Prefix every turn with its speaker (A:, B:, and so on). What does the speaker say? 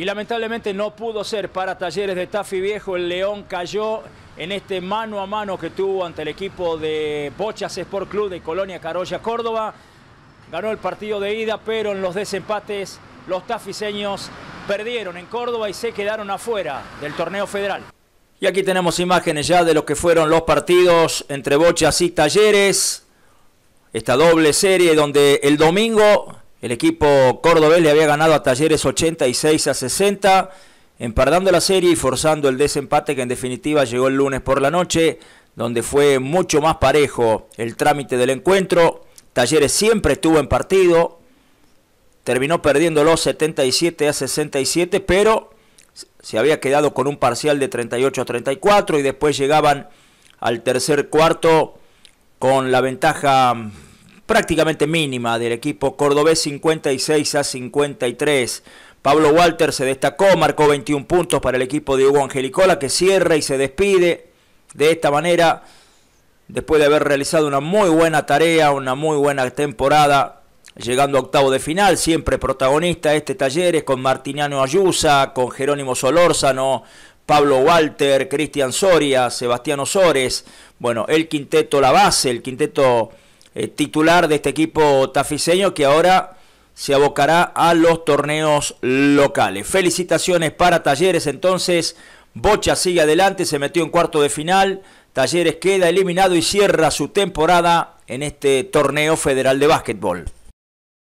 A: y lamentablemente no pudo ser para Talleres de Tafi Viejo. El León cayó en este mano a mano que tuvo ante el equipo de Bochas Sport Club de Colonia Carolla, Córdoba. Ganó el partido de ida, pero en los desempates los tafiseños perdieron en Córdoba y se quedaron afuera del torneo federal. Y aquí tenemos imágenes ya de lo que fueron los partidos entre Bochas y Talleres. Esta doble serie donde el domingo el equipo cordobés le había ganado a Talleres 86 a 60, empardando la serie y forzando el desempate que en definitiva llegó el lunes por la noche, donde fue mucho más parejo el trámite del encuentro. Talleres siempre estuvo en partido, terminó perdiendo los 77 a 67, pero se había quedado con un parcial de 38 a 34 y después llegaban al tercer cuarto con la ventaja prácticamente mínima del equipo cordobés 56 a 53. Pablo Walter se destacó, marcó 21 puntos para el equipo de Hugo Angelicola que cierra y se despide de esta manera después de haber realizado una muy buena tarea, una muy buena temporada, llegando a octavo de final, siempre protagonista este taller es con Martiniano Ayusa, con Jerónimo Solórzano, Pablo Walter, Cristian Soria, Sebastián Osores, bueno, el quinteto la base, el quinteto eh, titular de este equipo tafiseño que ahora se abocará a los torneos locales. Felicitaciones para Talleres entonces. Bocha sigue adelante, se metió en cuarto de final. Talleres queda eliminado y cierra su temporada en este torneo federal de básquetbol.